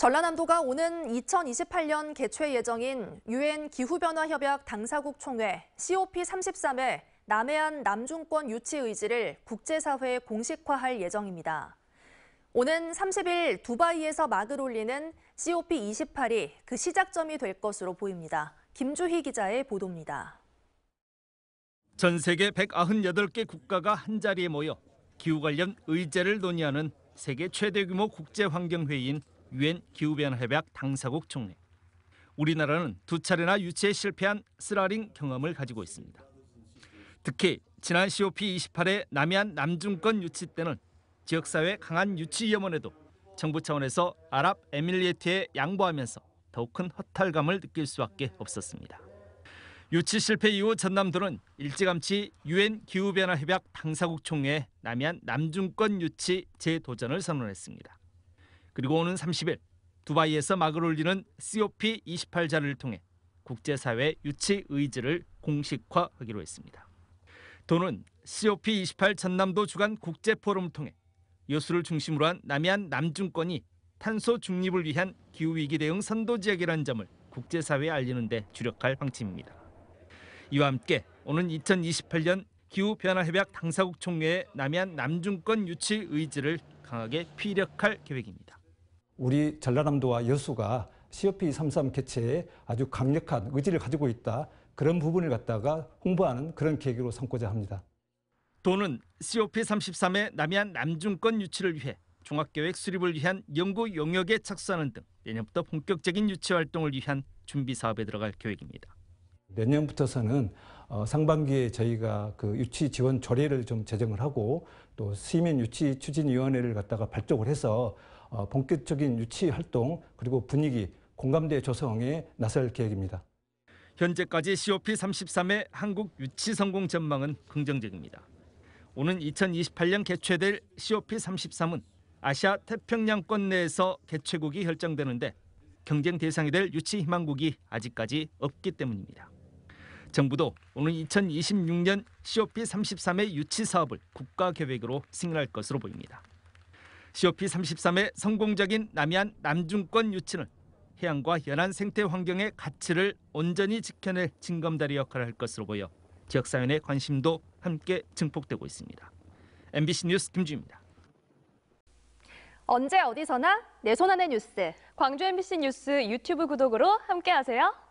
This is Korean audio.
전라남도가 오는 2028년 개최 예정인 유엔 기후변화협약 당사국 총회 COP33의 남해안 남중권 유치 의지를 국제사회에 공식화할 예정입니다. 오는 30일 두바이에서 막을 올리는 COP28이 그 시작점이 될 것으로 보입니다. 김주희 기자의 보도입니다. 전 세계 198개 국가가 한자리에 모여 기후 관련 의제를 논의하는 세계 최대 규모 국제 환경 회의인 유엔 기후변화협약 당사국 총리. 우리나라는 두 차례나 유치에 실패한 쓰라링 경험을 가지고 있습니다. 특히 지난 COP28의 남해안 남중권 유치 때는 지역사회 강한 유치 염원에도 정부 차원에서 아랍 에밀리에트에 양보하면서 더욱 큰 허탈감을 느낄 수밖에 없었습니다. 유치 실패 이후 전남도는 일찌감치 유엔 기후변화 협약 당사국 총회에 남해안 남중권 유치 재도전을 선언했습니다. 그리고 오는 30일 두바이에서 막을 올리는 COP28자를 통해 국제사회 유치 의지를 공식화하기로 했습니다. 도는 COP28 전남도 주간 국제 포럼을 통해 여수를 중심으로 한 남해안 남중권이 탄소 중립을 위한 기후 위기 대응 선도 지역이라는 점을 국제사회에 알리는 데 주력할 방침입니다. 이와 함께 오는 2028년 기후 변화 협약 당사국 총회의 남해안 남중권 유치 의지를 강하게 피력할 계획입니다. 우리 전라남도와 여수가 COP 33 개최에 아주 강력한 의지를 가지고 있다. 그런 부분을 갖다가 홍보하는 그런 계기로 삼고자 합니다. 도는 COP 33의 남해안 남중권 유치를 위해 종합계획 수립을 위한 연구 용역에 착수하는 등 내년부터 본격적인 유치 활동을 위한 준비 사업에 들어갈 계획입니다. 내년부터서는 어, 상반기에 저희가 그 유치 지원 조례를 좀 제정을 하고 또 시민 유치 추진위원회를 갖다가 발족을 해서 어, 본격적인 유치 활동 그리고 분위기 공감대 조성에 나설 계획입니다. 현재까지 COP 33의 한국 유치 성공 전망은 긍정적입니다. 오는 2028년 개최될 COP 33은 아시아 태평양권 내에서 개최국이 결정되는데 경쟁 대상이 될 유치 희망국이 아직까지 없기 때문입니다. 정부도 오는 2026년 COP 33의 유치 사업을 국가 계획으로 승인할 것으로 보입니다. COP33의 성공적인 남해안 남중권 유치는 해양과 연안 생태 환경의 가치를 온전히 지켜낼 징검다리 역할을 할 것으로 보여 지역 사회의 관심도 함께 증폭되고 있습니다. MBC 뉴스 김주입니다. 언제 어디서나 내 손안의 뉴스. 광주 MBC 뉴스 유튜브 구독으로 함께하세요.